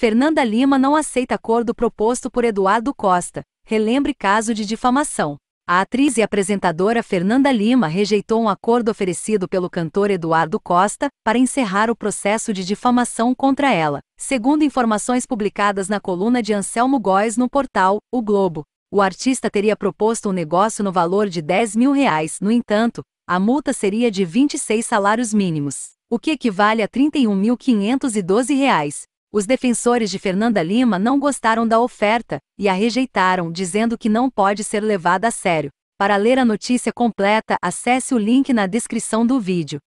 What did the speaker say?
Fernanda Lima não aceita acordo proposto por Eduardo Costa. Relembre caso de difamação. A atriz e apresentadora Fernanda Lima rejeitou um acordo oferecido pelo cantor Eduardo Costa para encerrar o processo de difamação contra ela, segundo informações publicadas na coluna de Anselmo Góes no portal O Globo. O artista teria proposto um negócio no valor de 10 mil reais, no entanto, a multa seria de 26 salários mínimos, o que equivale a R$ 31.512, os defensores de Fernanda Lima não gostaram da oferta e a rejeitaram, dizendo que não pode ser levada a sério. Para ler a notícia completa, acesse o link na descrição do vídeo.